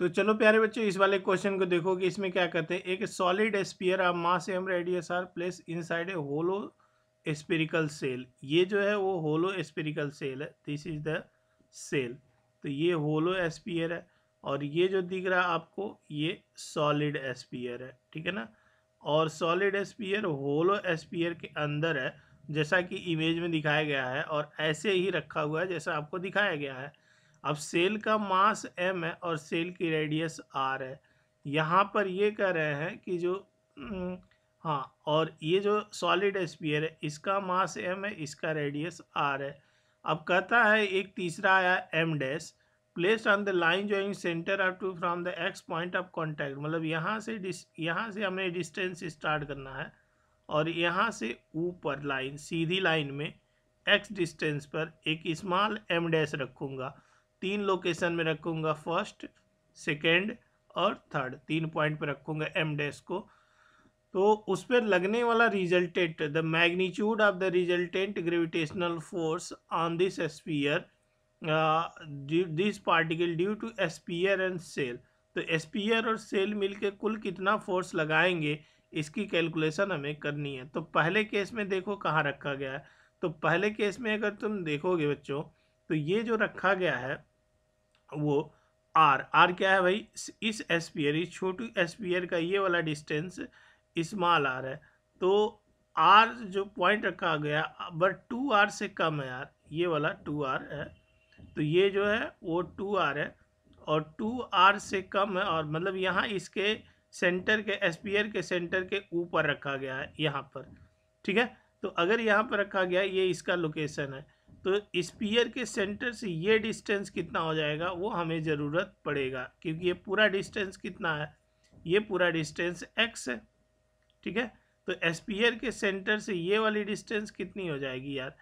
तो चलो प्यारे बच्चों इस वाले क्वेश्चन को देखो कि इसमें क्या कहते हैं एक सॉलिड स्पीयर आप mass M radius R place inside a hollow spherical shell ये जो है वो होलो स्पेरिकल सेल है दिस इज द सेल तो ये होलो स्पीयर है और ये जो दिख रहा है आपको ये सॉलिड स्पीयर है ठीक है ना और सॉलिड स्पीयर होलो स्पीयर के अंदर है जैसा कि इमेज में दिखाया गया है और ऐसे ही रखा हुआ है जैसा आपको दिखाया गया है अब सेल का मास एम है और सेल की रेडियस आर है यहाँ पर ये कह रहे हैं कि जो हम्म, हाँ और ये जो सॉलिड स्पीयर है इसका मास एम है इसका रेडियस आर है अब कहता है एक तीसरा आया M dash place on the line joining centre up to from the X point of contact मतलब यहाँ से डिस यहाँ से हमें डिस्टेंस स्टार्ट करना है और यहाँ से ऊपर लाइन सीधी लाइन में एक्स डिस्टेंस पर एक स्मॉल एम डैस रखूँगा तीन लोकेशन में रखूँगा फर्स्ट सेकेंड और थर्ड तीन पॉइंट पर रखूँगा एम डैश को तो उस पर लगने वाला resultant the magnitude of the resultant gravitational force on this sphere this particle due to sphere and shell तो स्पीयर और सेल मिलके कुल कितना फोर्स लगाएंगे इसकी कैलकुलेशन हमें करनी है तो पहले केस में देखो कहाँ रखा गया है तो पहले केस में अगर तुम देखोगे बच्चों तो ये जो रखा गया है वो आर आर क्या है भाई इस एस्पियर इस छोटी एस्पियर का ये वाला डिस्टेंस स्मॉल आर है तो आर जो पॉइंट रखा गया बट टू आर से कम है यार ये वाला टू आर है तो ये जो है वो टू आर है और टू आर से कम है और मतलब यहाँ इसके सेंटर के एस्पियर के सेंटर के ऊपर रखा गया है यहाँ पर ठीक है तो अगर यहाँ पर रखा गया ये इसका लोकेशन है तो स्पीयर के सेंटर से ये डिस्टेंस कितना हो जाएगा वो हमें ज़रूरत पड़ेगा क्योंकि ये पूरा डिस्टेंस कितना है ये पूरा डिस्टेंस एक्स है ठीक है तो स्पीयर के सेंटर से ये वाली डिस्टेंस कितनी हो जाएगी यार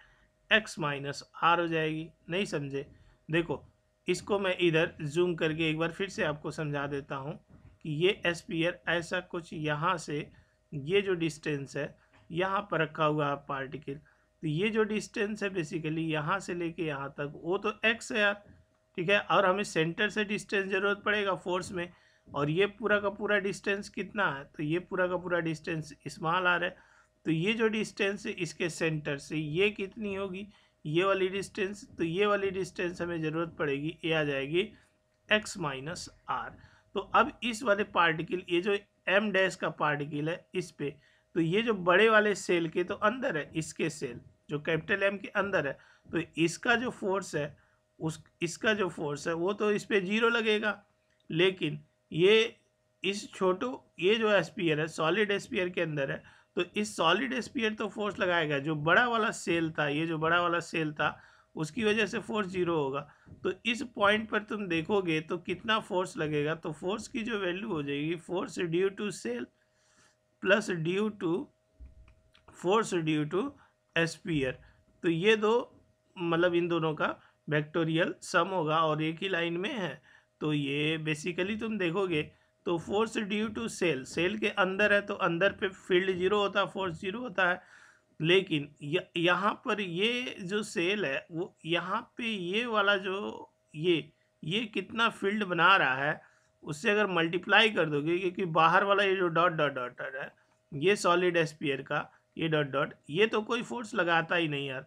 एक्स माइनस आर हो जाएगी नहीं समझे देखो इसको मैं इधर जूम करके एक बार फिर से आपको समझा देता हूँ कि ये स्पीयर ऐसा कुछ यहाँ से ये जो डिस्टेंस है यहाँ पर रखा हुआ पार्टिकल तो ये जो डिस्टेंस है बेसिकली यहाँ से लेके यहाँ तक वो तो एक्स है यार ठीक है और हमें सेंटर से डिस्टेंस ज़रूरत पड़ेगा फोर्स में और ये पूरा का पूरा डिस्टेंस कितना है तो ये पूरा का पूरा डिस्टेंस इस्माल आ रहा है तो ये जो डिस्टेंस है इसके सेंटर से ये कितनी होगी ये वाली डिस्टेंस तो ये वाली डिस्टेंस हमें ज़रूरत पड़ेगी ये आ जाएगी एक्स माइनस आर तो अब इस वाले पार्टिकल ये जो एम डैश का पार्टिकल है इस पर तो ये जो बड़े वाले सेल के तो अंदर है इसके सेल जो कैपिटल एम के अंदर है तो इसका जो फोर्स है उस इसका जो फोर्स है वो तो इस पर जीरो लगेगा लेकिन ये इस छोटो ये जो एस्पियर है सॉलिड एस्पियर के अंदर है तो इस सॉलिड एस्पियर तो फोर्स लगाएगा जो बड़ा वाला सेल था ये जो बड़ा वाला सेल था उसकी वजह से फोर्स जीरो होगा तो इस पॉइंट पर तुम देखोगे तो कितना फोर्स लगेगा तो फोर्स की जो वैल्यू हो जाएगी force due to shell plus due to force due to sphere तो ये दो मतलब इन दोनों का वेक्टोरियल सम होगा और एक ही लाइन में है तो ये बेसिकली तुम देखोगे तो force due to shell shell के अंदर है तो अंदर पे फील्ड जीरो होता है फोर्स जीरो होता है लेकिन यहाँ पर ये जो सेल है वो यहाँ पे ये वाला जो ये ये कितना फील्ड बना रहा है उससे अगर मल्टीप्लाई कर दोगे क्योंकि बाहर वाला ये जो डॉट डॉट डॉट है ये सॉलिड एस्पियर का ये डॉट डॉट ये तो कोई फोर्स लगाता ही नहीं यार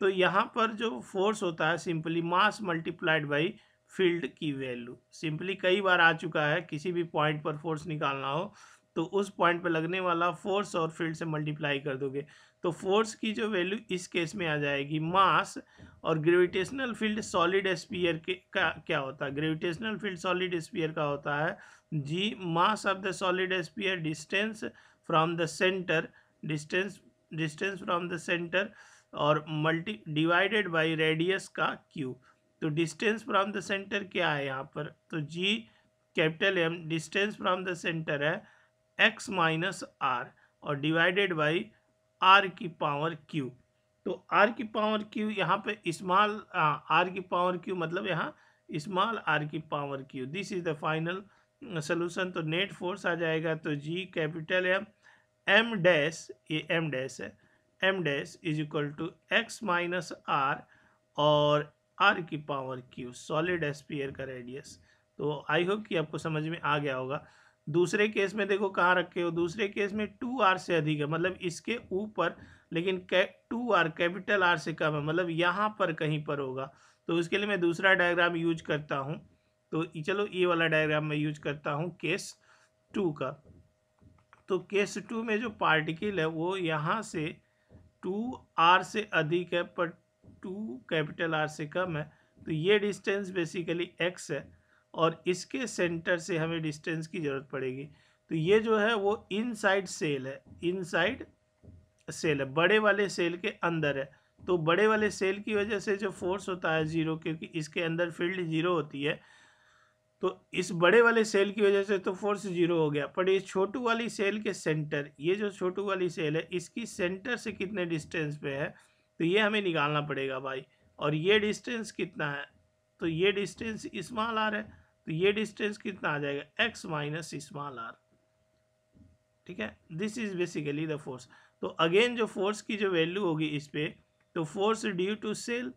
तो यहाँ पर जो फोर्स होता है simply mass multiplied by field की वैल्यू सिंपली कई बार आ चुका है किसी भी पॉइंट पर फोर्स निकालना हो तो उस पॉइंट पे लगने वाला फोर्स और फील्ड से मल्टीप्लाई कर दोगे तो फोर्स की जो वैल्यू इस केस में आ जाएगी मास और ग्रेविटेशनल फील्ड सॉलिड स्पीयर के का क्या होता है ग्रेविटेशनल फील्ड सॉलिड स्पीयर का होता है G mass of the solid sphere distance from the centre distance distance from the centre और मल्टी डिवाइडेड बाई रेडियस का क्यू तो डिस्टेंस फ्रॉम द सेंटर क्या है यहाँ पर तो G capital M distance from the centre है X minus R और डिवाइडेड बाई आर की पावर क्यू तो आर की पावर क्यू यहाँ पे स्मॉल आर की पावर क्यू मतलब यहाँ स्मॉल r की power cube this is the final solution तो नेट फोर्स आ जाएगा तो G capital M M dash ये एम डैश है M dash is equal to X minus R और आर की पावर क्यू सॉलिड एस्पियर का रेडियस तो आई होप कि आपको समझ में आ गया होगा दूसरे केस में देखो कहाँ रखे हो दूसरे केस में टू आर से अधिक है मतलब इसके ऊपर लेकिन कै टू आर कैपिटल आर से कम है मतलब यहाँ पर कहीं पर होगा तो उसके लिए मैं दूसरा डायग्राम यूज करता हूँ तो चलो ये वाला डायग्राम मैं यूज करता हूँ केस टू का तो केस टू में जो पार्टिकल है वो यहाँ से टू आर से अधिक है पर टू कैपिटल आर से कम है तो ये डिस्टेंस बेसिकली एक्स है और इसके सेंटर से हमें डिस्टेंस की ज़रूरत पड़ेगी तो ये जो है वो इनसाइड सेल है इनसाइड सेल है बड़े वाले सेल के अंदर है तो बड़े वाले सेल की वजह से जो फोर्स होता है ज़ीरो क्योंकि इसके अंदर फील्ड ज़ीरो होती है तो इस बड़े वाले सेल की वजह से तो फोर्स ज़ीरो हो गया पर ये छोटू वाली सेल के सेंटर ये जो छोटू वाली सेल है इसकी सेंटर से कितने डिस्टेंस पे है तो ये हमें निकालना पड़ेगा भाई और ये डिस्टेंस कितना है तो ये डिस्टेंस इस्माल आ रहा है तो ये डिस्टेंस कितना आ जाएगा एक्स माइनस स्मॉल आर ठीक है this is basically the force तो अगेन जो फोर्स की जो वैल्यू होगी इस पर तो force due to shell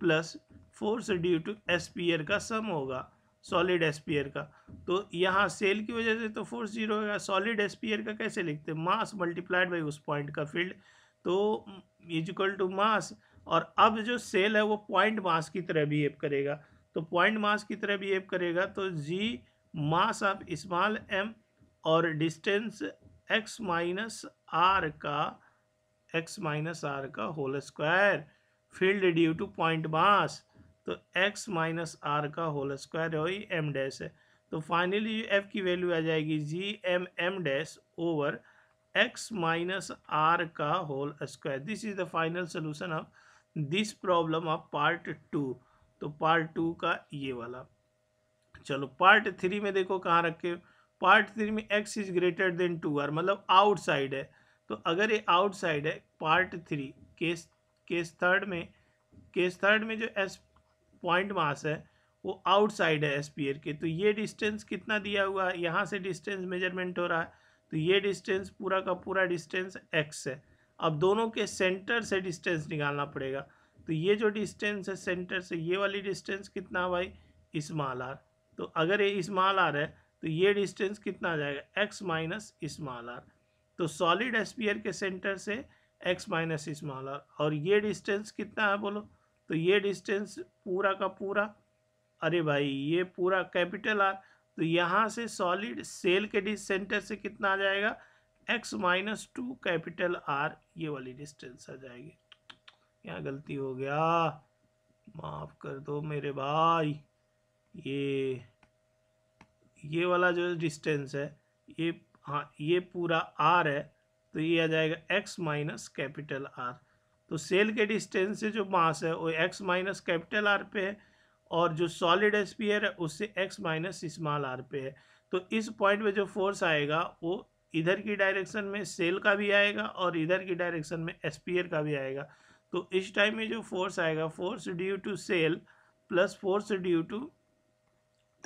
plus force due to sphere का सम होगा सॉलिड एसपीयर का तो यहाँ सेल की वजह से तो फोर्स जीरो होगा सॉलिड एसपीयर का कैसे लिखते हैं मास मल्टीप्लाइड बाई उस पॉइंट का फील्ड तो इक्वल टू मास और अब जो सेल है वो पॉइंट मास की तरह बिहेव करेगा तो पॉइंट मास की तरह बिहेव करेगा तो G mass of small M और डिस्टेंस एक्स माइनस आर का एक्स माइनस आर का whole square field due to point mass तो एक्स माइनस आर का होल स्क्वायर वही एम डैश है तो फाइनली एफ की वैल्यू आ जाएगी G M M dash over X minus R का whole square this is the final solution of this problem of part two तो part two का ये वाला चलो पार्ट थ्री में देखो कहाँ रखे पार्ट थ्री में X is greater than two R मतलब आउटसाइड है तो अगर ये आउटसाइड है part three case case third में केस थर्ड में जो एस पॉइंट मास है वो आउटसाइड है एसपीयर के तो ये डिस्टेंस कितना दिया हुआ है यहाँ से डिस्टेंस मेजरमेंट हो रहा है तो ये डिस्टेंस पूरा का पूरा डिस्टेंस एक्स है अब दोनों के सेंटर से डिस्टेंस निकालना पड़ेगा तो ये जो डिस्टेंस है सेंटर से ये वाली डिस्टेंस कितना है भाई इस्माल आर तो अगर ये इस्माल आर है तो ये डिस्टेंस कितना आ जाएगा एक्स माइनस इस्माल आर तो सॉलिड एस्पियर के सेंटर से एक्स माइनस इस्माल आर और ये डिस्टेंस कितना है बोलो तो ये डिस्टेंस पूरा का पूरा अरे भाई ये पूरा कैपिटल आर तो यहाँ से सॉलिड सेल के सेंटर से कितना आ जाएगा X minus two capital R ये वाली डिस्टेंस आ जाएगी क्या गलती हो गया माफ़ कर दो मेरे भाई ये ये वाला जो डिस्टेंस है ये हाँ ये पूरा आर है तो ये आ जाएगा एक्स माइनस कैपिटल आर तो सेल के डिस्टेंस से जो मास है वो एक्स माइनस कैपिटल आर पे है और जो सॉलिड स्पीयर है उससे एक्स माइनस स्मॉल आर पे है तो इस पॉइंट पे जो फोर्स आएगा वो इधर की डायरेक्शन में सेल का भी आएगा और इधर की डायरेक्शन में स्पीयर का भी आएगा तो इस टाइम में जो फोर्स आएगा force due to shell plus force due to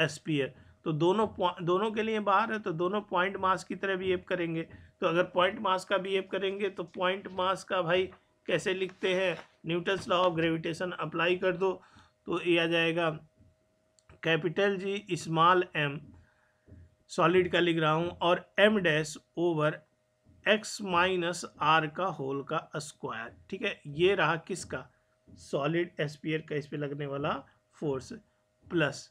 sphere तो दोनों दोनों के लिए बाहर है तो दोनों पॉइंट मास की तरह बिहेव करेंगे तो अगर पॉइंट मास का बिहेव करेंगे तो पॉइंट मास का भाई कैसे लिखते हैं Newton's law of gravitation apply कर दो तो ये आ जाएगा capital G small M solid का लिख रहा हूँ और M dash over X minus R का होल का स्क्वायर ठीक है ये रहा किसका सॉलिड एस्पियर का इस पर लगने वाला फोर्स प्लस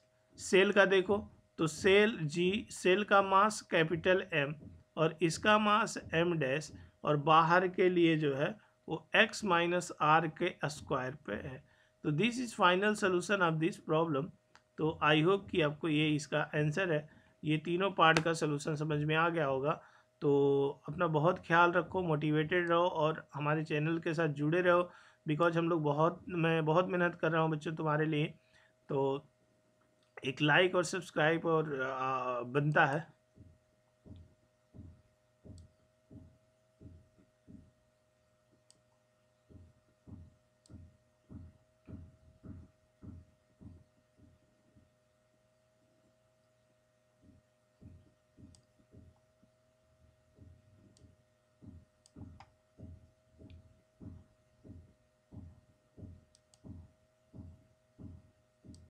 सेल का देखो तो सेल जी सेल का मास कैपिटल एम और इसका मास एम डैश और बाहर के लिए जो है वो एक्स माइनस आर के स्क्वायर पे है तो this is final solution of this problem तो आई होप कि आपको ये इसका आंसर है ये तीनों पार्ट का सोल्यूशन समझ में आ गया होगा तो अपना बहुत ख्याल रखो मोटिवेटेड रहो और हमारे चैनल के साथ जुड़े रहो बिकॉज हम लोग बहुत मैं बहुत मेहनत कर रहा हूँ बच्चों तुम्हारे लिए तो एक लाइक और सब्सक्राइब और आ, बनता है